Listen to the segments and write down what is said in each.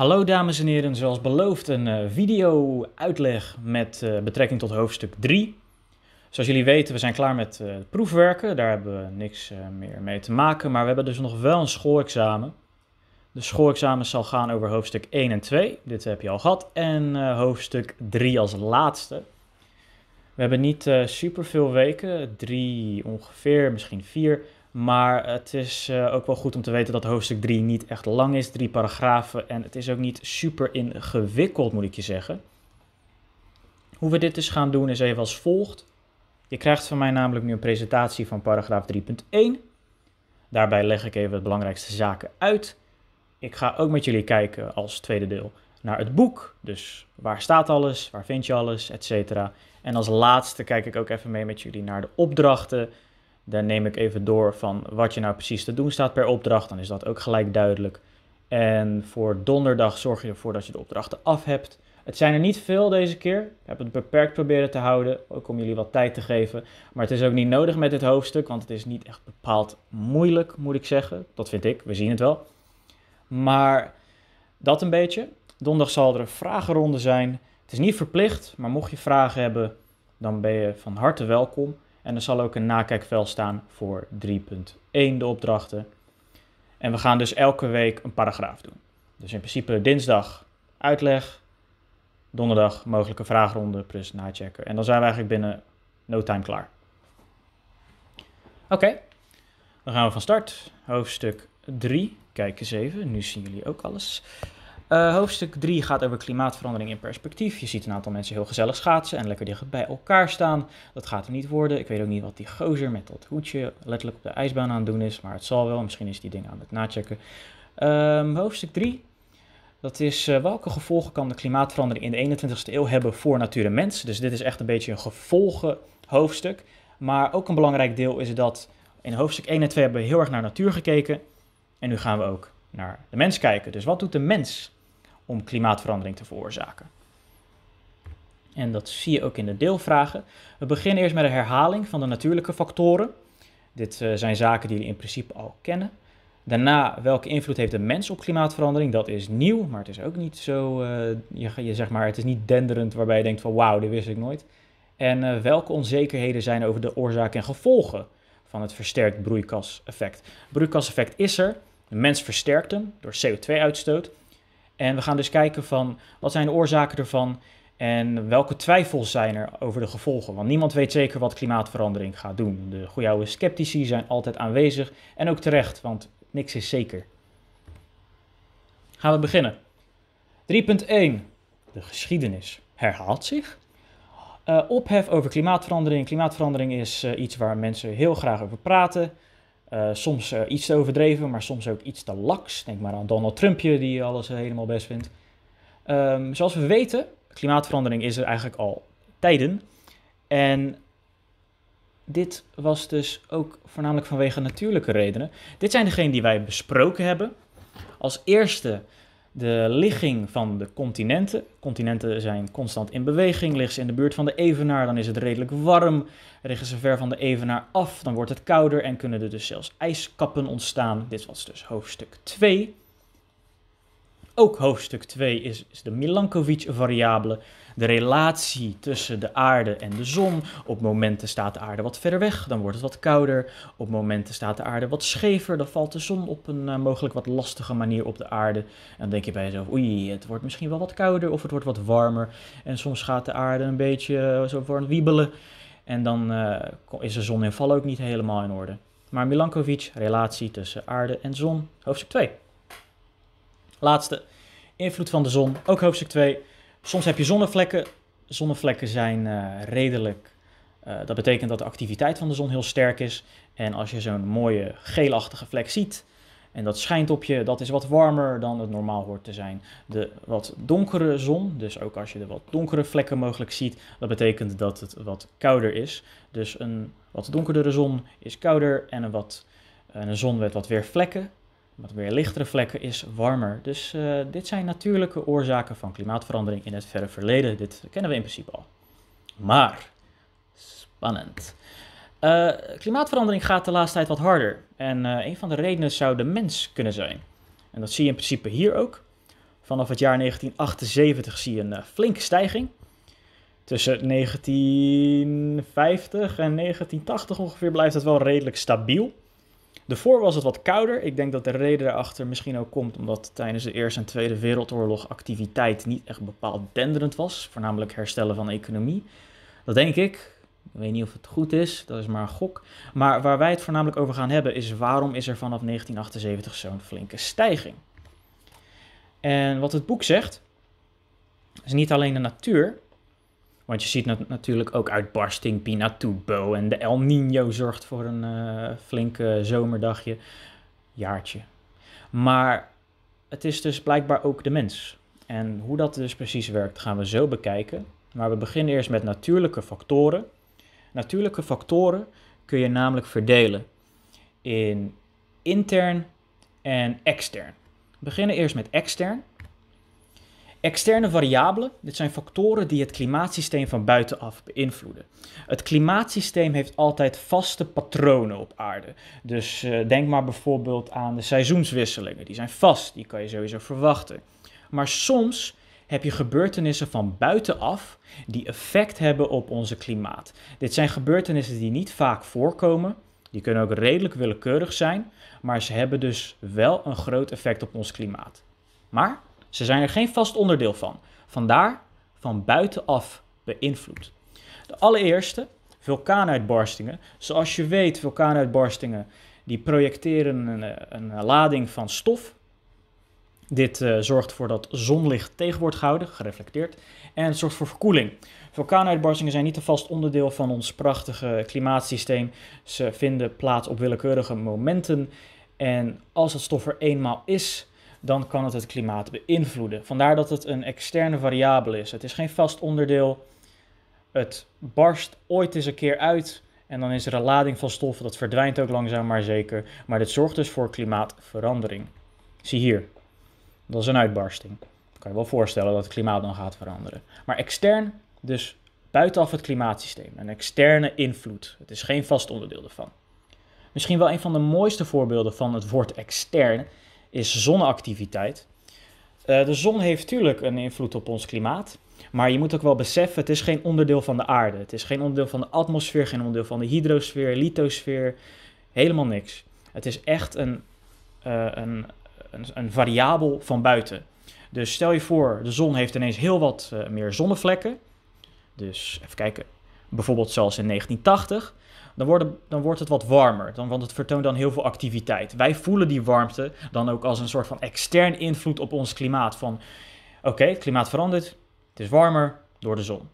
Hallo dames en heren, zoals beloofd een eh, video uitleg met eh, betrekking tot hoofdstuk 3. Zoals jullie weten, we zijn klaar met eh, proefwerken, daar hebben we niks meer mee te maken, maar we hebben dus nog wel een schoolexamen. De schoolexamen zal gaan over hoofdstuk 1 en 2, dit heb je al gehad, en hoofdstuk 3 als laatste. We hebben niet super superveel weken, drie ongeveer, misschien vier, maar het is eh, ook wel goed om te weten dat hoofdstuk 3 niet echt lang is, drie paragrafen. En het is ook niet super ingewikkeld, moet ik je zeggen. Hoe we dit dus gaan doen is even als volgt. Je krijgt van mij namelijk nu een presentatie van paragraaf 3.1. Daarbij leg ik even de belangrijkste zaken uit. Ik ga ook met jullie kijken als tweede deel naar het boek. Dus waar staat alles, waar vind je alles, etc. En als laatste kijk ik ook even mee met jullie naar de opdrachten daar neem ik even door van wat je nou precies te doen staat per opdracht. Dan is dat ook gelijk duidelijk. En voor donderdag zorg je ervoor dat je de opdrachten af hebt. Het zijn er niet veel deze keer. Ik heb het beperkt proberen te houden, ook om jullie wat tijd te geven. Maar het is ook niet nodig met dit hoofdstuk, want het is niet echt bepaald moeilijk, moet ik zeggen. Dat vind ik, we zien het wel. Maar dat een beetje. Donderdag zal er een vragenronde zijn. Het is niet verplicht, maar mocht je vragen hebben, dan ben je van harte welkom. En er zal ook een nakijkvel staan voor 3.1, de opdrachten. En we gaan dus elke week een paragraaf doen. Dus in principe dinsdag uitleg, donderdag mogelijke vraagronde, plus nachecken. En dan zijn we eigenlijk binnen no time klaar. Oké, dan gaan we van start. Hoofdstuk 3. Kijk eens even, nu zien jullie ook alles. Eh, hoofdstuk 3 gaat over klimaatverandering in perspectief. Je ziet een aantal mensen heel gezellig schaatsen en lekker dicht bij elkaar staan. Dat gaat er niet worden. Ik weet ook niet wat die gozer met dat hoedje letterlijk op de ijsbaan aan het doen is. Maar het zal wel. Misschien is die ding aan het nachecken. Um, hoofdstuk 3. Dat is eh, welke gevolgen kan de klimaatverandering in de 21ste eeuw hebben voor natuur en mens. Dus dit is echt een beetje een gevolgen hoofdstuk. Maar ook een belangrijk deel is dat in hoofdstuk 1 en 2 hebben we heel erg naar natuur gekeken. En nu gaan we ook naar de mens kijken. Dus wat doet de mens om klimaatverandering te veroorzaken. En dat zie je ook in de deelvragen. We beginnen eerst met een herhaling van de natuurlijke factoren. Dit eh, zijn zaken die jullie in principe al kennen. Daarna, welke invloed heeft de mens op klimaatverandering? Dat is nieuw, maar het is ook niet zo, eh, je, je, zeg maar, het is niet denderend waarbij je denkt van wauw, dit wist ik nooit. En eh, welke onzekerheden zijn over de oorzaak en gevolgen van het versterkt broeikaseffect? Broeikaseffect is er, de mens versterkt hem door CO2-uitstoot. En we gaan dus kijken van wat zijn de oorzaken ervan en welke twijfels zijn er over de gevolgen. Want niemand weet zeker wat klimaatverandering gaat doen. De goede oude sceptici zijn altijd aanwezig en ook terecht, want niks is zeker. Gaan we beginnen. 3.1. De geschiedenis herhaalt zich. Eh, ophef over klimaatverandering. Klimaatverandering is eh, iets waar mensen heel graag over praten. Eh, soms eh, iets te overdreven, maar soms ook iets te laks. Denk maar aan Donald Trumpje, die alles eh, helemaal best vindt. Ehm, zoals we weten, klimaatverandering is er eigenlijk al tijden. En dit was dus ook voornamelijk vanwege natuurlijke redenen. Dit zijn degenen die wij besproken hebben. Als eerste de ligging van de continenten. Continenten zijn constant in beweging. Liggen ze in de buurt van de evenaar, dan is het redelijk warm. Liggen ze ver van de evenaar af, dan wordt het kouder en kunnen er dus zelfs ijskappen ontstaan. Dit was dus hoofdstuk 2. Ook hoofdstuk 2 is, is de Milankovitch-variabele de relatie tussen de aarde en de zon. Op momenten staat de aarde wat verder weg, dan wordt het wat kouder. Op momenten staat de aarde wat schever, dan valt de zon op een eh, mogelijk wat lastige manier op de aarde. En dan denk je bij jezelf, oei, het wordt misschien wel wat kouder of het wordt wat warmer. En soms gaat de aarde een beetje eh, zo voor een wiebelen. En dan eh, is de zoninval ook niet helemaal in orde. Maar Milankovic, relatie tussen aarde en zon, hoofdstuk 2. Laatste, invloed van de zon, ook hoofdstuk 2. Soms heb je zonnevlekken. Zonnevlekken zijn eh, redelijk. Eh, dat betekent dat de activiteit van de zon heel sterk is. En als je zo'n mooie geelachtige vlek ziet en dat schijnt op je, dat is wat warmer dan het normaal hoort te zijn. De wat donkere zon, dus ook als je de wat donkere vlekken mogelijk ziet, dat betekent dat het wat kouder is. Dus een wat donkerdere zon is kouder en een, wat, een zon met wat weer vlekken wat weer lichtere vlekken is warmer. Dus eh, dit zijn natuurlijke oorzaken van klimaatverandering in het verre verleden. Dit kennen we in principe al. Maar, spannend. Eh, klimaatverandering gaat de laatste tijd wat harder. En eh, een van de redenen zou de mens kunnen zijn. En dat zie je in principe hier ook. Vanaf het jaar 1978 zie je een flinke stijging. Tussen 1950 en 1980 ongeveer blijft het wel redelijk stabiel voor was het wat kouder. Ik denk dat de reden daarachter misschien ook komt omdat tijdens de Eerste en Tweede Wereldoorlog activiteit niet echt bepaald denderend was, voornamelijk herstellen van economie. Dat denk ik. Ik weet niet of het goed is, dat is maar een gok. Maar waar wij het voornamelijk over gaan hebben is waarom is er vanaf 1978 zo'n flinke stijging? En wat het boek zegt, is niet alleen de natuur, want je ziet natuurlijk ook uitbarsting, Pinatubo en de El Nino zorgt voor een eh, flinke zomerdagje, jaartje. Maar het is dus blijkbaar ook de mens. En hoe dat dus precies werkt gaan we zo bekijken. Maar we beginnen eerst met natuurlijke factoren. Natuurlijke factoren kun je namelijk verdelen in intern en extern. We beginnen eerst met extern. Externe variabelen, dit zijn factoren die het klimaatsysteem van buitenaf beïnvloeden. Het klimaatsysteem heeft altijd vaste patronen op aarde. Dus eh, denk maar bijvoorbeeld aan de seizoenswisselingen. Die zijn vast, die kan je sowieso verwachten. Maar soms heb je gebeurtenissen van buitenaf die effect hebben op onze klimaat. Dit zijn gebeurtenissen die niet vaak voorkomen. Die kunnen ook redelijk willekeurig zijn, maar ze hebben dus wel een groot effect op ons klimaat. Maar ze zijn er geen vast onderdeel van. Vandaar van buitenaf beïnvloed. De allereerste, vulkaanuitbarstingen. Zoals je weet, vulkaanuitbarstingen die projecteren een, eh, een lading van stof. Dit eh, zorgt ervoor dat zonlicht tegen wordt gehouden, gereflecteerd, en het zorgt voor verkoeling. Vulkaanuitbarstingen zijn niet een vast onderdeel van ons prachtige klimaatsysteem. Ze vinden plaats op willekeurige momenten. En als dat stof er eenmaal is, dan kan het het klimaat beïnvloeden. Vandaar dat het een externe variabele is. Het is geen vast onderdeel. Het barst ooit eens een keer uit en dan is er een lading van stoffen. Dat verdwijnt ook langzaam maar zeker. Maar dit zorgt dus voor klimaatverandering. Zie hier, dat is een uitbarsting. kan je wel voorstellen dat het klimaat dan gaat veranderen. Maar extern, dus buitenaf het klimaatsysteem. Een externe invloed. Het is geen vast onderdeel ervan. Misschien wel een van de mooiste voorbeelden van het woord extern is zonneactiviteit. Eh, de zon heeft natuurlijk een invloed op ons klimaat. Maar je moet ook wel beseffen, het is geen onderdeel van de aarde. Het is geen onderdeel van de atmosfeer, geen onderdeel van de hydrosfeer, lithosfeer. Helemaal niks. Het is echt een, eh, een, een, een, variabel van buiten. Dus stel je voor, de zon heeft ineens heel wat eh, meer zonnevlekken. Dus even kijken, bijvoorbeeld zelfs in 1980 dan, worden, dan wordt het wat warmer. Dan, want het vertoont dan heel veel activiteit. Wij voelen die warmte dan ook als een soort van extern invloed op ons klimaat. Van oké, het klimaat verandert, het is warmer door de zon.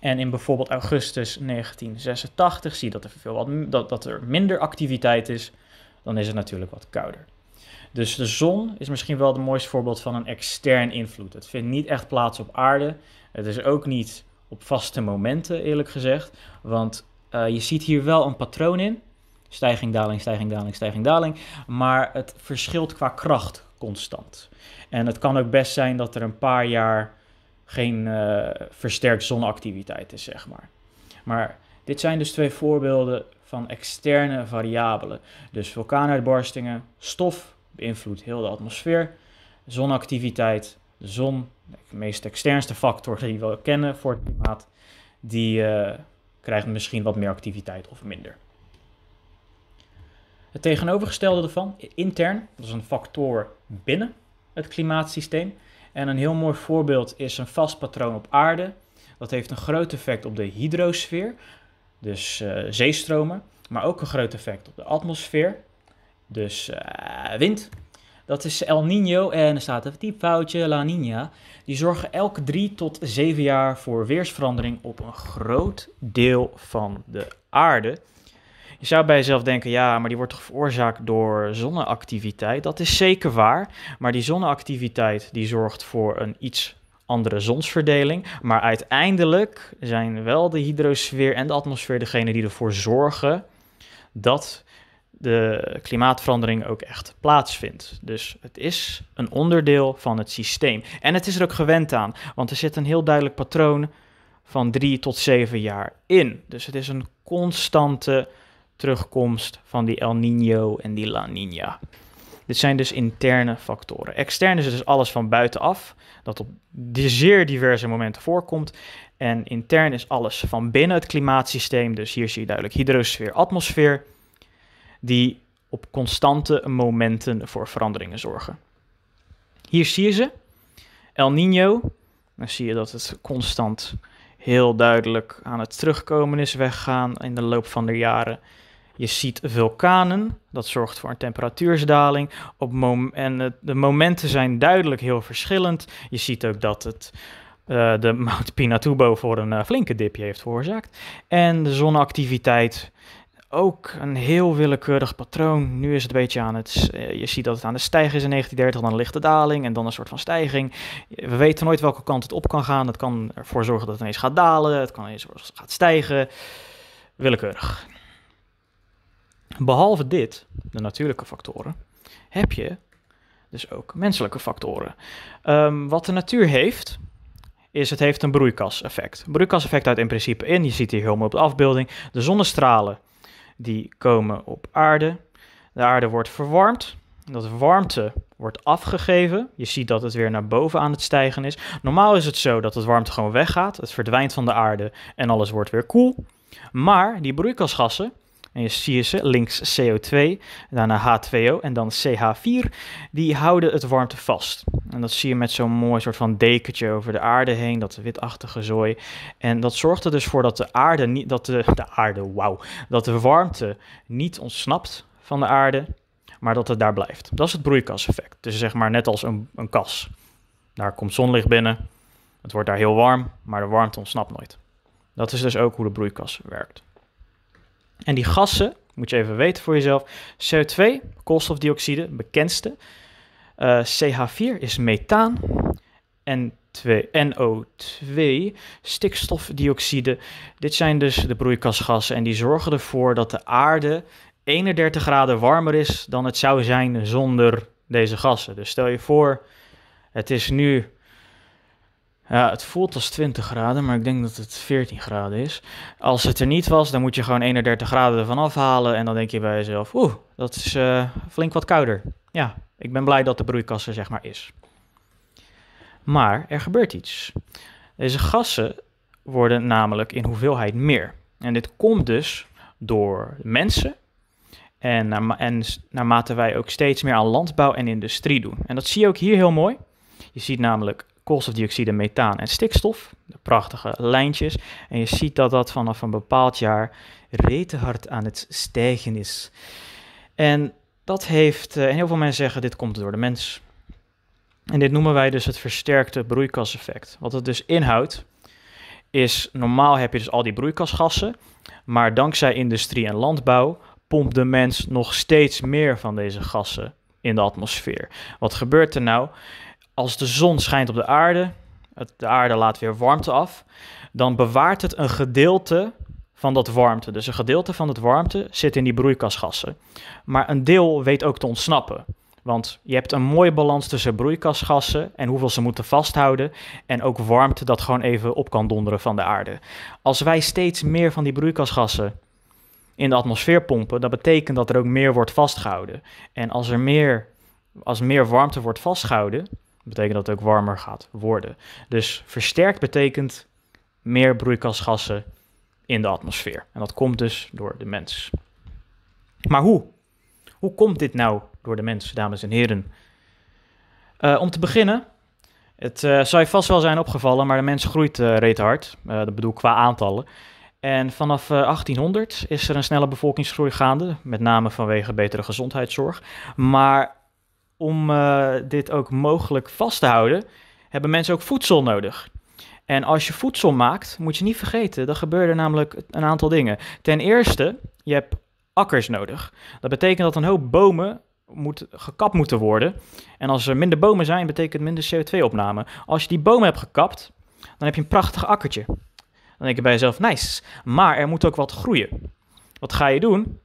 En in bijvoorbeeld augustus 1986 zie je dat er, veel wat, dat, dat er minder activiteit is. Dan is het natuurlijk wat kouder. Dus de zon is misschien wel het mooiste voorbeeld van een extern invloed. Het vindt niet echt plaats op aarde. Het is ook niet op vaste momenten, eerlijk gezegd. Want eh, je ziet hier wel een patroon in. Stijging, daling, stijging, daling, stijging, daling. Maar het verschilt qua kracht constant. En het kan ook best zijn dat er een paar jaar geen uh, versterkt zonactiviteit is, zeg maar. Maar dit zijn dus twee voorbeelden van externe variabelen. Dus vulkaanuitbarstingen, stof beïnvloedt heel de atmosfeer. Zonactiviteit, de zon, de meest externste factor die we kennen voor het klimaat, die... Eh, krijgt misschien wat meer activiteit of minder. Het tegenovergestelde ervan, intern, dat is een factor binnen het klimaatsysteem. En een heel mooi voorbeeld is een vast patroon op aarde. Dat heeft een groot effect op de hydrosfeer, dus eh, zeestromen, maar ook een groot effect op de atmosfeer, dus eh, wind dat is El Niño en er staat een die foutje, La Niña. Die zorgen elke drie tot zeven jaar voor weersverandering op een groot deel van de aarde. Je zou bij jezelf denken, ja, maar die wordt toch veroorzaakt door zonneactiviteit? Dat is zeker waar, maar die zonneactiviteit die zorgt voor een iets andere zonsverdeling. Maar uiteindelijk zijn wel de hydrosfeer en de atmosfeer degene die ervoor zorgen dat de klimaatverandering ook echt plaatsvindt. Dus het is een onderdeel van het systeem. En het is er ook gewend aan, want er zit een heel duidelijk patroon van drie tot zeven jaar in. Dus het is een constante terugkomst van die El Niño en die La Niña. Dit zijn dus interne factoren. Extern is dus alles van buitenaf, dat op zeer diverse momenten voorkomt. En intern is alles van binnen het klimaatsysteem. Dus hier zie je duidelijk hydrosfeer, atmosfeer die op constante momenten voor veranderingen zorgen. Hier zie je ze. El Niño. Dan zie je dat het constant heel duidelijk aan het terugkomen is weggaan in de loop van de jaren. Je ziet vulkanen, dat zorgt voor een temperatuursdaling. Op en de momenten zijn duidelijk heel verschillend. Je ziet ook dat het, eh, de Mount Pinatubo voor een eh, flinke dipje heeft veroorzaakt. En de zonneactiviteit ook een heel willekeurig patroon. Nu is het een beetje aan het. Eh, je ziet dat het aan de stijging is in 1930, dan een lichte daling en dan een soort van stijging. Eh, we weten nooit welke kant het op kan gaan. Het kan ervoor zorgen dat het ineens gaat dalen, het kan ineens gaat stijgen. Willekeurig. Behalve dit, de natuurlijke factoren, heb je dus ook menselijke factoren. Ehm, wat de natuur heeft, is het heeft een broeikaseffect. Broeikaseffect uit in principe in, je ziet hier helemaal op de afbeelding, de zonnestralen die komen op aarde. De aarde wordt verwarmd. Dat warmte wordt afgegeven. Je ziet dat het weer naar boven aan het stijgen is. Normaal is het zo dat het warmte gewoon weggaat. Het verdwijnt van de aarde en alles wordt weer koel. Maar die broeikasgassen, en je ziet ze links CO2, daarna H2O en dan CH4. Die houden het warmte vast. En dat zie je met zo'n mooi soort van dekentje over de aarde heen, dat witachtige zooi. En dat zorgt er dus voor dat de aarde niet, dat de, de aarde, wauw, dat de warmte niet ontsnapt van de aarde, maar dat het daar blijft. Dat is het broeikaseffect. Dus zeg maar net als een, een kas. Daar komt zonlicht binnen, het wordt daar heel warm, maar de warmte ontsnapt nooit. Dat is dus ook hoe de broeikas werkt. En die gassen, moet je even weten voor jezelf, CO2, koolstofdioxide, bekendste. Eh, CH4 is methaan. En NO2, stikstofdioxide. Dit zijn dus de broeikasgassen en die zorgen ervoor dat de aarde 31 graden warmer is dan het zou zijn zonder deze gassen. Dus stel je voor, het is nu ja, het voelt als 20 graden, maar ik denk dat het 14 graden is. Als het er niet was, dan moet je gewoon 31 graden ervan afhalen. En dan denk je bij jezelf, oeh, dat is eh, flink wat kouder. Ja, ik ben blij dat de broeikassen zeg maar is. Maar er gebeurt iets. Deze gassen worden namelijk in hoeveelheid meer. En dit komt dus door mensen. En, en naarmate wij ook steeds meer aan landbouw en industrie doen. En dat zie je ook hier heel mooi. Je ziet namelijk koolstofdioxide, methaan en stikstof. De prachtige lijntjes. En je ziet dat dat vanaf een bepaald jaar hard aan het stijgen is. En dat heeft, eh, en heel veel mensen zeggen, dit komt door de mens. En dit noemen wij dus het versterkte broeikaseffect. Wat het dus inhoudt, is normaal heb je dus al die broeikasgassen, maar dankzij industrie en landbouw pompt de mens nog steeds meer van deze gassen in de atmosfeer. Wat gebeurt er nou? Als de zon schijnt op de aarde, de aarde laat weer warmte af, dan bewaart het een gedeelte van dat warmte. Dus een gedeelte van dat warmte zit in die broeikasgassen. Maar een deel weet ook te ontsnappen. Want je hebt een mooie balans tussen broeikasgassen en hoeveel ze moeten vasthouden. En ook warmte dat gewoon even op kan donderen van de aarde. Als wij steeds meer van die broeikasgassen in de atmosfeer pompen, dat betekent dat er ook meer wordt vastgehouden. En als er meer, als meer warmte wordt vastgehouden, betekent dat het ook warmer gaat worden. Dus versterkt betekent meer broeikasgassen in de atmosfeer. En dat komt dus door de mens. Maar hoe? Hoe komt dit nou door de mens, dames en heren? Eh, om te beginnen, het eh, zou je vast wel zijn opgevallen, maar de mens groeit uh, reet hard. dat bedoel qua aantallen. En vanaf 1800 is er een snelle bevolkingsgroei gaande, met name vanwege betere gezondheidszorg. Maar om eh, dit ook mogelijk vast te houden, hebben mensen ook voedsel nodig. En als je voedsel maakt, moet je niet vergeten, dan gebeuren namelijk een aantal dingen. Ten eerste, je hebt akkers nodig. Dat betekent dat een hoop bomen moet, gekapt moeten worden. En als er minder bomen zijn, betekent minder CO2-opname. Als je die bomen hebt gekapt, dan heb je een prachtig akkertje. Dan denk je bij jezelf, nice. Maar er moet ook wat groeien. Wat ga je doen?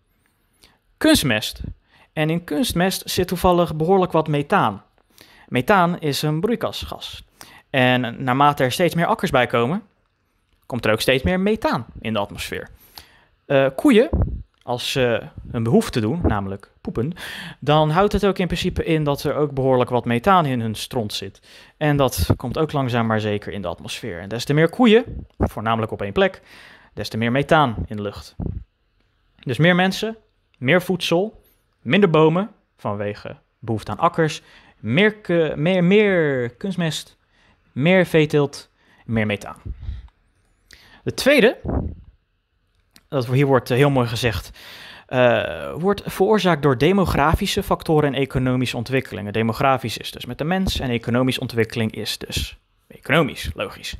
Kunstmest. En in kunstmest zit toevallig behoorlijk wat methaan. Methaan is een broeikasgas. En naarmate er steeds meer akkers bij komen, komt er ook steeds meer methaan in de atmosfeer. Eh, koeien, als ze hun behoefte doen, namelijk poepen, dan houdt het ook in principe in dat er ook behoorlijk wat methaan in hun stront zit. En dat komt ook langzaam maar zeker in de atmosfeer. En des te meer koeien, voornamelijk op één plek, des te meer methaan in de lucht. Dus meer mensen, meer voedsel, minder bomen vanwege behoefte aan akkers, meer, meer, meer kunstmest, meer veeteelt, meer methaan. De tweede, dat hier wordt eh, heel mooi gezegd, eh, wordt veroorzaakt door demografische factoren en economische ontwikkelingen. Demografisch is dus met de mens en economische ontwikkeling is dus economisch, logisch.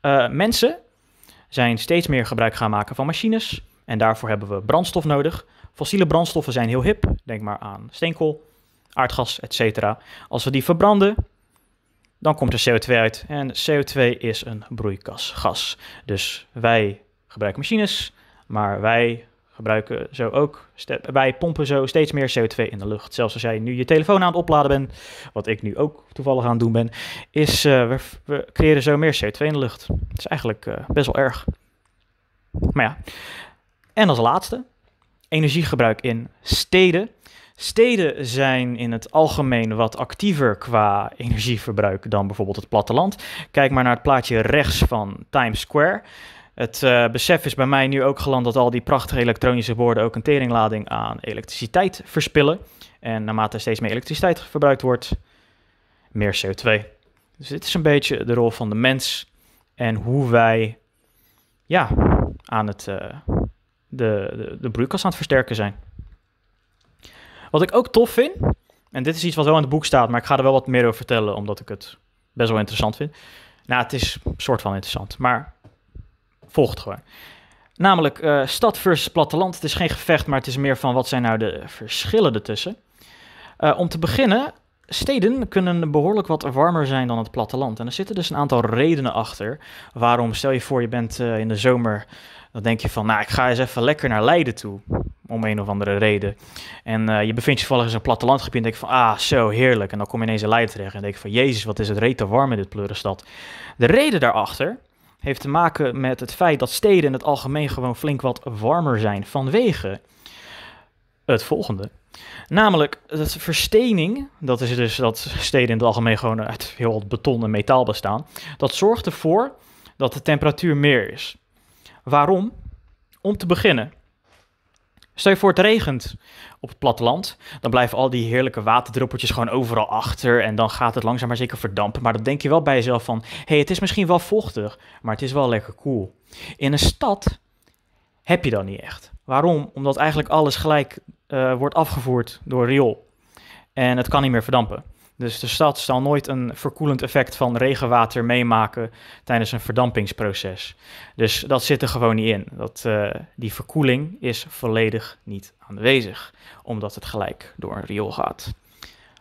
Eh, mensen zijn steeds meer gebruik gaan maken van machines en daarvoor hebben we brandstof nodig. Fossiele brandstoffen zijn heel hip. Denk maar aan steenkool, aardgas, etc. Als we die verbranden, dan komt er CO2 uit. En CO2 is een broeikasgas. Dus wij gebruiken machines, maar wij gebruiken zo ook. Wij pompen zo steeds meer CO2 in de lucht. Zelfs als jij nu je telefoon aan het opladen bent, wat ik nu ook toevallig aan het doen ben, is eh, we, creëren zo meer CO2 in de lucht. Dat is eigenlijk eh, best wel erg. Maar ja. En als laatste, energiegebruik in steden. Steden zijn in het algemeen wat actiever qua energieverbruik dan bijvoorbeeld het platteland. Kijk maar naar het plaatje rechts van Times Square. Het eh, besef is bij mij nu ook geland dat al die prachtige elektronische borden ook een teringlading aan elektriciteit verspillen. En naarmate er steeds meer elektriciteit verbruikt wordt, meer CO2. Dus dit is een beetje de rol van de mens en hoe wij ja, aan het eh, de, de, broeikas aan het versterken zijn. Wat ik ook tof vind, en dit is iets wat wel in het boek staat, maar ik ga er wel wat meer over vertellen, omdat ik het best wel interessant vind. Nou, het is soort van interessant, maar volgt gewoon. Namelijk eh, stad versus platteland. Het is geen gevecht, maar het is meer van wat zijn nou de verschillen ertussen. Eh, om te beginnen, steden kunnen behoorlijk wat warmer zijn dan het platteland. En er zitten dus een aantal redenen achter waarom, stel je voor, je bent eh, in de zomer dan denk je van, nou, ik ga eens even lekker naar Leiden toe. Om een of andere reden. En eh, je bevindt je toevallig in zo'n plattelandgebied. En denk je van, ah, zo heerlijk. En dan kom je ineens in Leiden terecht. En denk je van, jezus, wat is het te warm in dit pleurenstad. De reden daarachter heeft te maken met het feit dat steden in het algemeen gewoon flink wat warmer zijn vanwege het volgende. Namelijk dat verstening, dat is dus dat steden in het algemeen gewoon uit heel wat beton en metaal bestaan, dat zorgt ervoor dat de temperatuur meer is. Waarom? Om te beginnen. Stel je voor het regent op het platteland, dan blijven al die heerlijke waterdruppeltjes gewoon overal achter en dan gaat het langzaam maar zeker verdampen. Maar dan denk je wel bij jezelf van, hé, hey, het is misschien wel vochtig, maar het is wel lekker cool. In een stad heb je dat niet echt. Waarom? Omdat eigenlijk alles gelijk eh, wordt afgevoerd door riool. En het kan niet meer verdampen. Dus de stad zal nooit een verkoelend effect van regenwater meemaken tijdens een verdampingsproces. Dus dat zit er gewoon niet in. Dat, eh, die verkoeling is volledig niet aanwezig, omdat het gelijk door een riool gaat.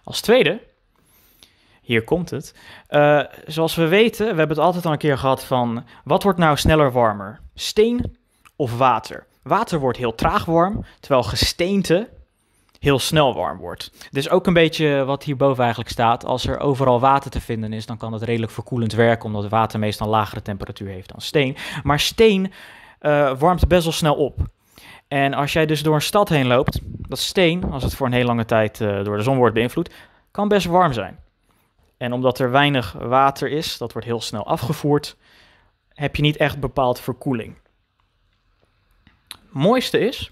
Als tweede, hier komt het. Eh, zoals we weten, we hebben het altijd al een keer gehad van wat wordt nou sneller warmer? Steen of water? Water wordt heel traag warm, terwijl gesteente heel snel warm wordt. Dus ook een beetje wat hierboven eigenlijk staat. Als er overal water te vinden is, dan kan dat redelijk verkoelend werken, omdat water meestal een lagere temperatuur heeft dan steen. Maar steen eh, warmt best wel snel op. En als jij dus door een stad heen loopt, dat steen, als het voor een hele lange tijd eh, door de zon wordt beïnvloed, kan best warm zijn. En omdat er weinig water is, dat wordt heel snel afgevoerd, heb je niet echt bepaald verkoeling. Het mooiste is,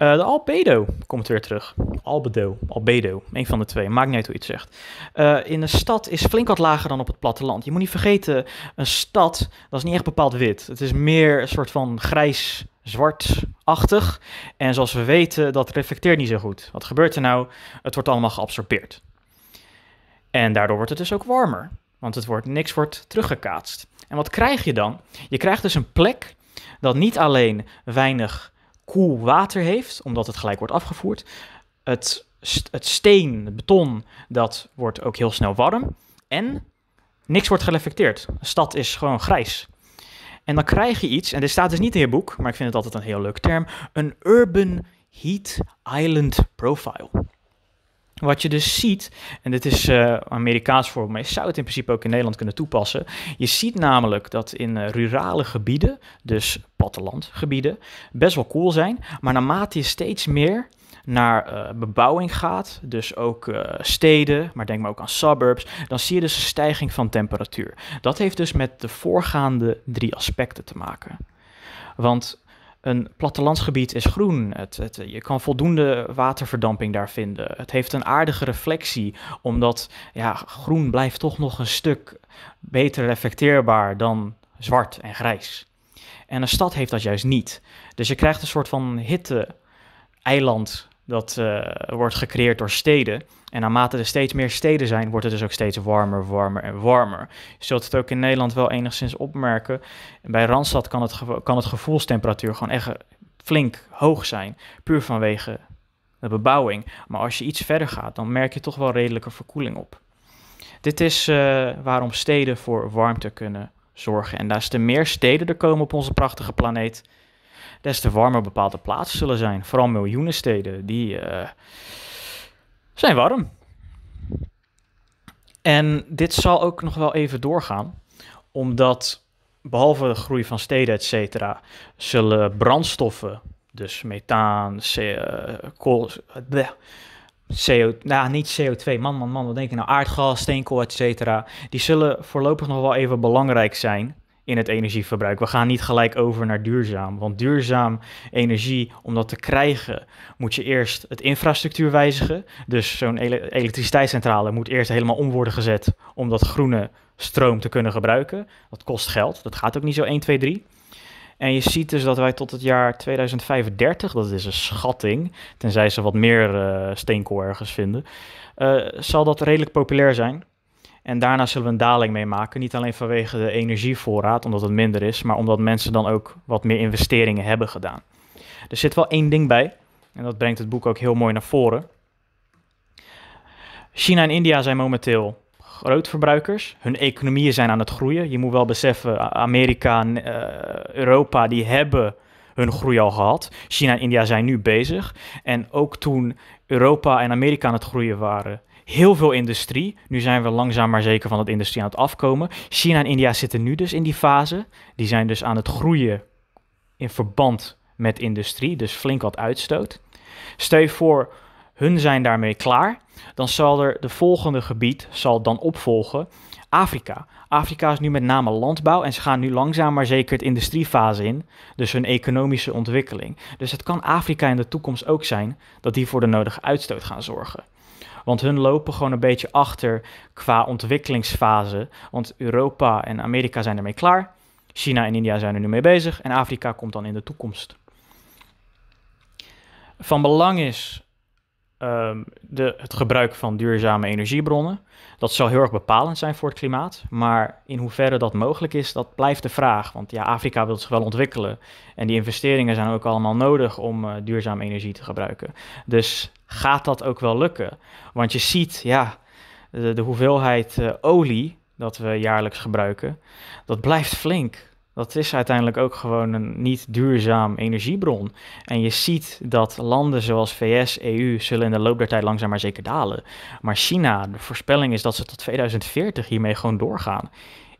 eh, de albedo komt weer terug. Albedo, albedo, een van de twee. Maakt niet uit hoe je het zegt. Eh, in een stad is flink wat lager dan op het platteland. Je moet niet vergeten, een stad, is niet echt bepaald wit. Het is meer een soort van grijs zwartachtig. En zoals we weten, dat reflecteert niet zo goed. Wat gebeurt er nou? Het wordt allemaal geabsorbeerd. En daardoor wordt het dus ook warmer. Want het wordt, niks wordt teruggekaatst. En wat krijg je dan? Je krijgt dus een plek dat niet alleen weinig koel water heeft, omdat het gelijk wordt afgevoerd. Het, het steen, het beton, dat wordt ook heel snel warm. En niks wordt gereflecteerd. De stad is gewoon grijs. En dan krijg je iets, en dit staat dus niet in je boek, maar ik vind het altijd een heel leuke term: een urban heat island profile. Wat je dus ziet, en dit is eh, Amerikaans voorbeeld, maar je zou het in principe ook in Nederland kunnen toepassen. Je ziet namelijk dat in eh, rurale gebieden, dus plattelandgebieden, best wel cool zijn. Maar naarmate je steeds meer naar eh, bebouwing gaat, dus ook steden, maar denk maar ook aan suburbs, dan zie je dus een stijging van temperatuur. Dat heeft dus met de voorgaande drie aspecten te maken. Want een plattelandsgebied is groen. Het, het, je kan voldoende waterverdamping daar vinden. Het heeft een aardige reflectie, omdat ja, groen blijft toch nog een stuk beter reflecteerbaar dan zwart en grijs. En een stad heeft dat juist niet. Dus je krijgt een soort van hitte-eiland dat eh, wordt gecreëerd door steden. En naarmate er steeds meer steden zijn, wordt het dus ook steeds warmer, warmer en warmer. Je zult het ook in Nederland wel enigszins opmerken. Bij Randstad kan het, kan het gevoelstemperatuur gewoon echt eh, flink hoog zijn. Puur vanwege de bebouwing. Maar als je iets verder gaat, dan merk je toch wel redelijke verkoeling op. Dit is eh, waarom steden voor warmte kunnen zorgen. En daar te meer steden er komen op onze prachtige planeet, des te warmer bepaalde plaatsen zullen zijn. Vooral miljoenen steden die eh, zijn warm. En dit zal ook nog wel even doorgaan, omdat behalve de groei van steden, et cetera, zullen brandstoffen, dus methaan, eh, kool, CO, nou niet CO2, man, man, man, wat denk je nou, aardgas, steenkool, et cetera, die zullen voorlopig nog wel even belangrijk zijn in het energieverbruik. We gaan niet gelijk over naar duurzaam. Want duurzaam energie, om dat te krijgen, moet je eerst het infrastructuur wijzigen. Dus zo'n elektriciteitscentrale moet eerst helemaal om worden gezet om dat groene stroom te kunnen gebruiken. Dat kost geld. Dat gaat ook niet zo 1, 2, 3. En je ziet dus dat wij tot het jaar 2035, dat is een schatting, tenzij ze wat meer uh, steenkool ergens vinden, eh, zal dat redelijk populair zijn. En daarna zullen we een daling meemaken. Niet alleen vanwege de energievoorraad, omdat het minder is, maar omdat mensen dan ook wat meer investeringen hebben gedaan. Er zit wel één ding bij, en dat brengt het boek ook heel mooi naar voren. China en India zijn momenteel grootverbruikers. Hun economieën zijn aan het groeien. Je moet wel beseffen, Amerika en eh, Europa die hebben hun groei al gehad. China en India zijn nu bezig. En ook toen Europa en Amerika aan het groeien waren, heel veel industrie. Nu zijn we langzaam maar zeker van dat industrie aan het afkomen. China en India zitten nu dus in die fase. Die zijn dus aan het groeien in verband met industrie, dus flink wat uitstoot. Stel je voor, hun zijn daarmee klaar. Dan zal er de volgende gebied zal dan opvolgen Afrika. Afrika is nu met name landbouw en ze gaan nu langzaam maar zeker het industriefase in, dus hun economische ontwikkeling. Dus het kan Afrika in de toekomst ook zijn dat die voor de nodige uitstoot gaan zorgen. Want hun lopen gewoon een beetje achter qua ontwikkelingsfase. Want Europa en Amerika zijn ermee klaar. China en India zijn er nu mee bezig. En Afrika komt dan in de toekomst. Van belang is Ehm, de, het gebruik van duurzame energiebronnen. Dat zal heel erg bepalend zijn voor het klimaat. Maar in hoeverre dat mogelijk is, dat blijft de vraag. Want ja, Afrika wil zich wel ontwikkelen. En die investeringen zijn ook allemaal nodig om eh, duurzame energie te gebruiken. Dus gaat dat ook wel lukken? Want je ziet, ja, de, hoeveelheid eh, olie dat we jaarlijks gebruiken, dat blijft flink. Dat is uiteindelijk ook gewoon een niet duurzaam energiebron. En je ziet dat landen zoals VS, EU zullen in de loop der tijd langzaam maar zeker dalen. Maar China, de voorspelling is dat ze tot 2040 hiermee gewoon doorgaan.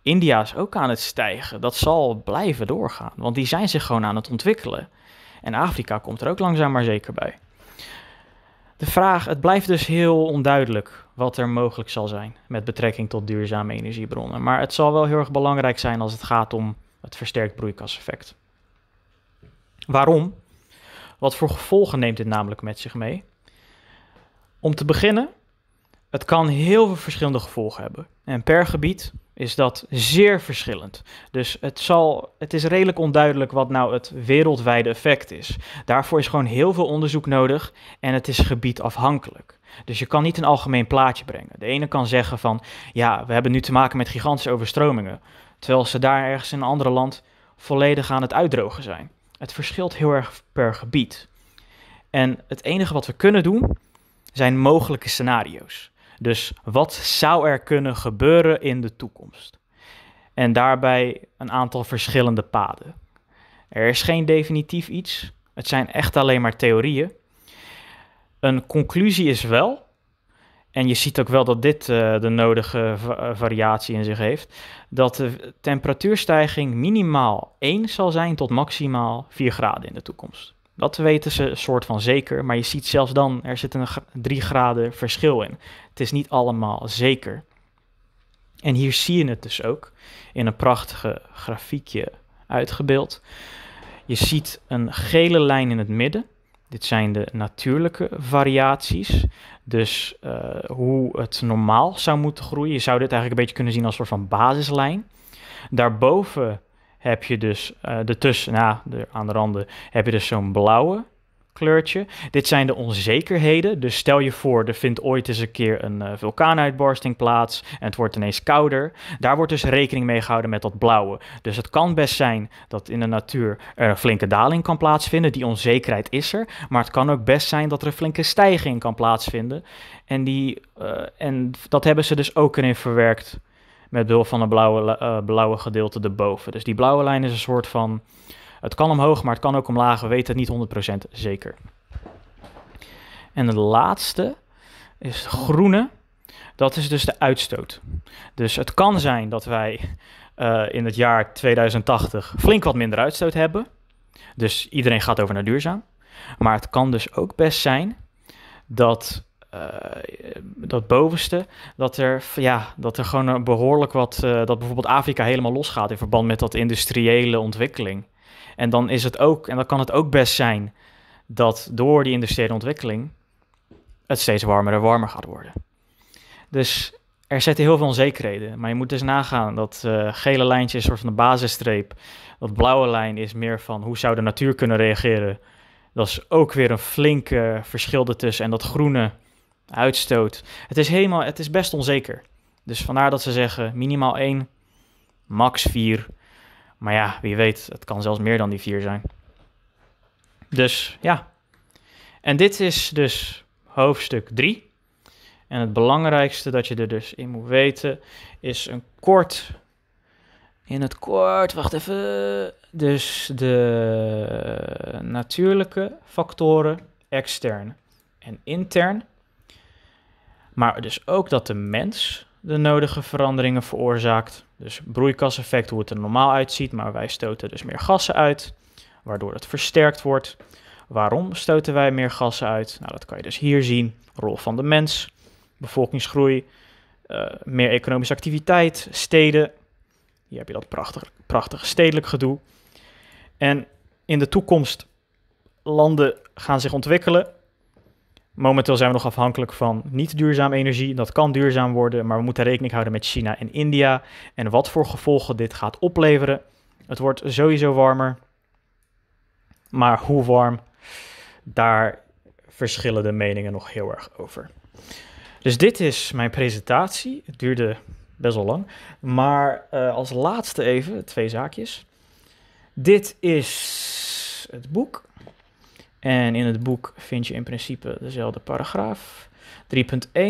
India is ook aan het stijgen. Dat zal blijven doorgaan, want die zijn zich gewoon aan het ontwikkelen. En Afrika komt er ook langzaam maar zeker bij. De vraag, het blijft dus heel onduidelijk wat er mogelijk zal zijn met betrekking tot duurzame energiebronnen. Maar het zal wel heel erg belangrijk zijn als het gaat om het versterkt broeikaseffect. Waarom? Wat voor gevolgen neemt dit namelijk met zich mee? Om te beginnen, het kan heel veel verschillende gevolgen hebben. En per gebied is dat zeer verschillend. Dus het, zal, het is redelijk onduidelijk wat nou het wereldwijde effect is. Daarvoor is gewoon heel veel onderzoek nodig en het is gebiedafhankelijk. Dus je kan niet een algemeen plaatje brengen. De ene kan zeggen van, ja, we hebben nu te maken met gigantische overstromingen. Terwijl ze daar ergens in een ander land volledig aan het uitdrogen zijn. Het verschilt heel erg per gebied. En het enige wat we kunnen doen zijn mogelijke scenario's. Dus wat zou er kunnen gebeuren in de toekomst? En daarbij een aantal verschillende paden. Er is geen definitief iets. Het zijn echt alleen maar theorieën. Een conclusie is wel en je ziet ook wel dat dit eh, de nodige eh, variatie in zich heeft, dat de temperatuurstijging minimaal 1 zal zijn tot maximaal 4 graden in de toekomst. Dat weten ze soort van zeker, maar je ziet zelfs dan, er zit een 3 graden verschil in. Het is niet allemaal zeker. En hier zie je het dus ook in een prachtige grafiekje uitgebeeld. Je ziet een gele lijn in het midden. Dit zijn de natuurlijke variaties. Dus eh, hoe het normaal zou moeten groeien. Je zou dit eigenlijk een beetje kunnen zien als een soort van basislijn. Daarboven heb je dus uh, de tussen, nou, de, aan de randen heb je dus zo'n blauwe kleurtje. Dit zijn de onzekerheden. Dus stel je voor, er vindt ooit eens een keer een eh, vulkaanuitbarsting plaats en het wordt ineens kouder. Daar wordt dus rekening mee gehouden met dat blauwe. Dus het kan best zijn dat in de natuur er een flinke daling kan plaatsvinden. Die onzekerheid is er. Maar het kan ook best zijn dat er een flinke stijging kan plaatsvinden. En, die, eh, en dat hebben ze dus ook erin verwerkt met behulp van een blauwe, eh, blauwe gedeelte erboven. Dus die blauwe lijn is een soort van het kan omhoog, maar het kan ook omlaag. We weten het niet 100% zeker. En de laatste is groene. Dat is dus de uitstoot. Dus het kan zijn dat wij eh, in het jaar 2080 flink wat minder uitstoot hebben. Dus iedereen gaat over naar duurzaam. Maar het kan dus ook best zijn dat uh, dat bovenste, dat er, ja, dat er gewoon eh, behoorlijk wat, dat bijvoorbeeld Afrika helemaal losgaat in verband met dat industriële ontwikkeling. En dan is het ook, en dan kan het ook best zijn dat door die industriële ontwikkeling het steeds warmer en warmer gaat worden. Dus er zitten heel veel onzekerheden. Maar je moet dus nagaan dat eh, gele lijntje is een soort van de basisstreep. Dat blauwe lijn is meer van hoe zou de natuur kunnen reageren. Dat is ook weer een flinke verschil ertussen. En dat groene uitstoot. Het is, helemaal, het is best onzeker. Dus vandaar dat ze zeggen minimaal 1, max 4 maar ja, wie weet, het kan zelfs meer dan die vier zijn. Dus ja. En dit is dus hoofdstuk 3. En het belangrijkste dat je er dus in moet weten is een kort. In het kort, wacht even. Dus de natuurlijke factoren extern en intern. Maar dus ook dat de mens de nodige veranderingen veroorzaakt. Dus broeikaseffect, hoe het er normaal uitziet, maar wij stoten dus meer gassen uit, waardoor het versterkt wordt. Waarom stoten wij meer gassen uit? Nou, dat kan je dus hier zien. Rol van de mens, bevolkingsgroei, eh, meer economische activiteit, steden. Hier heb je dat prachtige, prachtige stedelijk gedoe. En in de toekomst, landen gaan zich ontwikkelen, Momenteel zijn we nog afhankelijk van niet duurzaam energie. Dat kan duurzaam worden, maar we moeten rekening houden met China en India en wat voor gevolgen dit gaat opleveren. Het wordt sowieso warmer, maar hoe warm, daar verschillen de meningen nog heel erg over. Dus dit is mijn presentatie. Het duurde best wel lang. Maar eh, als laatste even twee zaakjes. Dit is het boek. En in het boek vind je in principe dezelfde paragraaf, 3.1.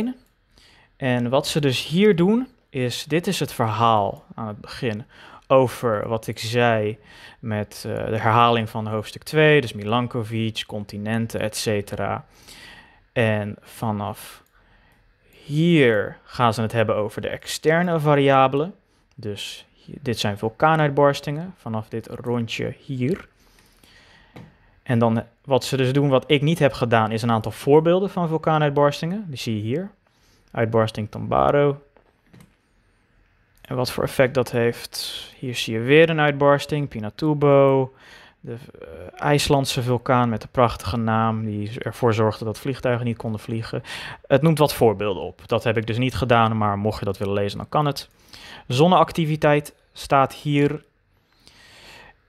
En wat ze dus hier doen, is dit is het verhaal aan het begin over wat ik zei met eh, de herhaling van hoofdstuk 2, dus Milankovic, continenten, etc. En vanaf hier gaan ze het hebben over de externe variabelen. Dus dit zijn vulkaanuitbarstingen vanaf dit rondje hier. En dan wat ze dus doen, wat ik niet heb gedaan, is een aantal voorbeelden van vulkaanuitbarstingen. Die zie je hier. Uitbarsting Tambaro. En wat voor effect dat heeft. Hier zie je weer een uitbarsting, Pinatubo. De eh, IJslandse vulkaan met de prachtige naam die ervoor zorgde dat vliegtuigen niet konden vliegen. Het noemt wat voorbeelden op. Dat heb ik dus niet gedaan, maar mocht je dat willen lezen, dan kan het. Zonneactiviteit staat hier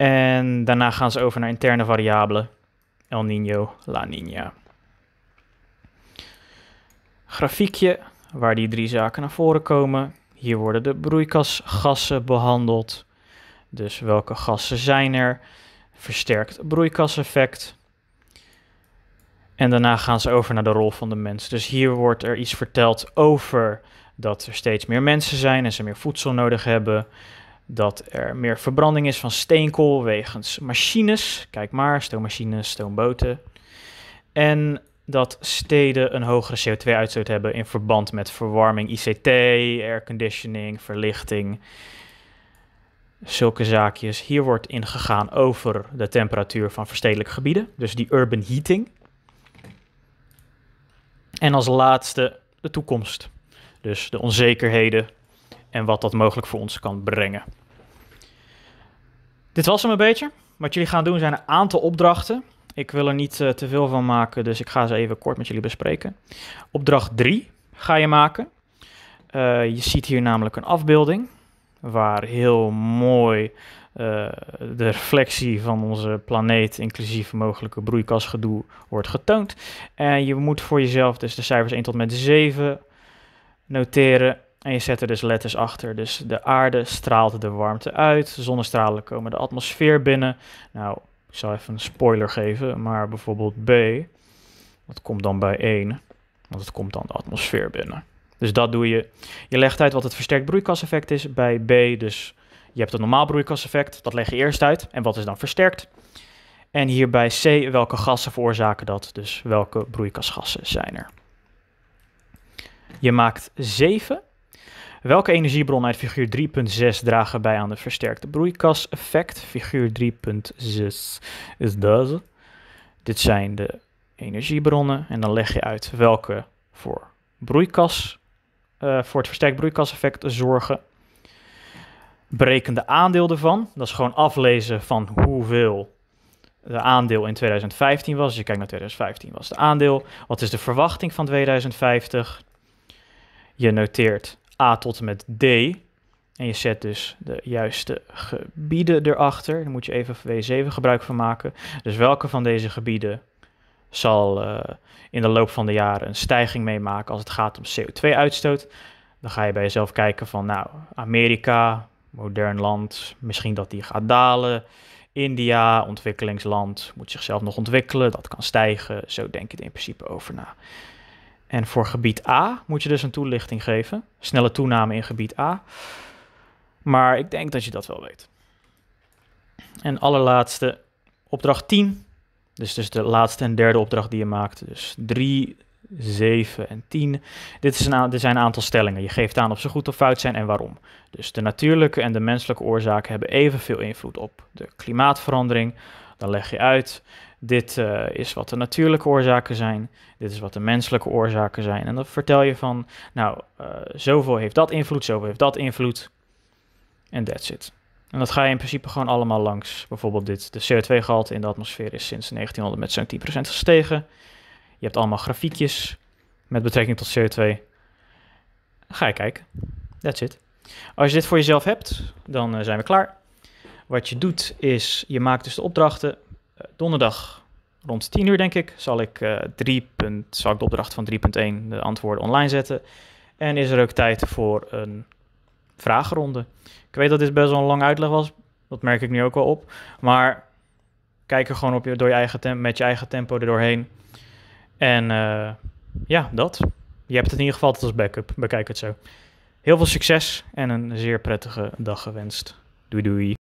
en daarna gaan ze over naar interne variabelen. El Nino, La Nina. Grafiekje waar die drie zaken naar voren komen. Hier worden de broeikasgassen behandeld. Dus welke gassen zijn er? Versterkt broeikaseffect. En daarna gaan ze over naar de rol van de mens. Dus hier wordt er iets verteld over dat er steeds meer mensen zijn en ze meer voedsel nodig hebben dat er meer verbranding is van steenkool wegens machines. Kijk maar, stoommachines, stoomboten. En dat steden een hogere CO2-uitstoot hebben in verband met verwarming, ICT, airconditioning, verlichting. Zulke zaakjes. Hier wordt ingegaan over de temperatuur van verstedelijke gebieden, dus die urban heating. En als laatste de toekomst. Dus de onzekerheden en wat dat mogelijk voor ons kan brengen. Dit was hem een beetje. Wat jullie gaan doen zijn een aantal opdrachten. Ik wil er niet eh, te veel van maken, dus ik ga ze even kort met jullie bespreken. Opdracht 3 ga je maken. Eh, je ziet hier namelijk een afbeelding waar heel mooi eh, de reflectie van onze planeet, inclusief mogelijke broeikasgedoe, wordt getoond. En je moet voor jezelf dus de cijfers 1 tot met 7 noteren en je zet er dus letters achter. Dus de aarde straalt de warmte uit, zonnestralen komen de atmosfeer binnen. Nou, ik zal even een spoiler geven, maar bijvoorbeeld B, dat komt dan bij 1, want het komt dan de atmosfeer binnen. Dus dat doe je. Je legt uit wat het versterkt broeikaseffect is bij B. Dus je hebt het normaal broeikaseffect, dat leg je eerst uit. En wat is dan versterkt? En hier bij C, welke gassen veroorzaken dat? Dus welke broeikasgassen zijn er? Je maakt 7 Welke energiebronnen uit figuur 3.6 dragen bij aan het versterkte broeikaseffect? Figuur 3.6 is dat. Dit zijn de energiebronnen en dan leg je uit welke voor broeikas, eh, voor het versterkt broeikaseffect zorgen. Bereken de aandeel ervan. Dat is gewoon aflezen van hoeveel de aandeel in 2015 was. Als je kijkt naar 2015 was de aandeel. Wat is de verwachting van 2050? Je noteert A tot en met D. En je zet dus de juiste gebieden erachter. Dan moet je even W7 gebruik van maken. Dus welke van deze gebieden zal eh, in de loop van de jaren een stijging meemaken als het gaat om CO2-uitstoot? Dan ga je bij jezelf kijken van, nou, Amerika, modern land, misschien dat die gaat dalen. India, ontwikkelingsland, moet zichzelf nog ontwikkelen, dat kan stijgen. Zo denk je er in principe over na. En voor gebied A moet je dus een toelichting geven. Snelle toename in gebied A. Maar ik denk dat je dat wel weet. En allerlaatste, opdracht 10. Dus, dus de laatste en derde opdracht die je maakt. Dus 3, 7 en 10. Dit, is een, dit zijn een aantal stellingen. Je geeft aan of ze goed of fout zijn en waarom. Dus de natuurlijke en de menselijke oorzaken hebben evenveel invloed op de klimaatverandering. Dan leg je uit dit eh, is wat de natuurlijke oorzaken zijn. Dit is wat de menselijke oorzaken zijn. En dan vertel je van, nou, eh, zoveel heeft dat invloed, zoveel heeft dat invloed. En that's it. En dat ga je in principe gewoon allemaal langs. Bijvoorbeeld dit, de CO2-gehalte in de atmosfeer is sinds 1900 met zo'n 10% gestegen. Je hebt allemaal grafiekjes met betrekking tot CO2. ga je kijken. That's it. Als je dit voor jezelf hebt, dan eh, zijn we klaar. Wat je doet is, je maakt dus de opdrachten, eh, donderdag rond 10 uur, denk ik, zal ik, 3 eh, zal ik de opdracht van 3.1, de antwoorden online zetten. En is er ook tijd voor een vragenronde. Ik weet dat dit best wel een lange uitleg was. Dat merk ik nu ook wel op. Maar kijk er gewoon op je, door je eigen tempo, met je eigen tempo er doorheen. En eh, ja, dat. Je hebt het in ieder geval als backup. Bekijk het zo. Heel veel succes en een zeer prettige dag gewenst. Doei doei.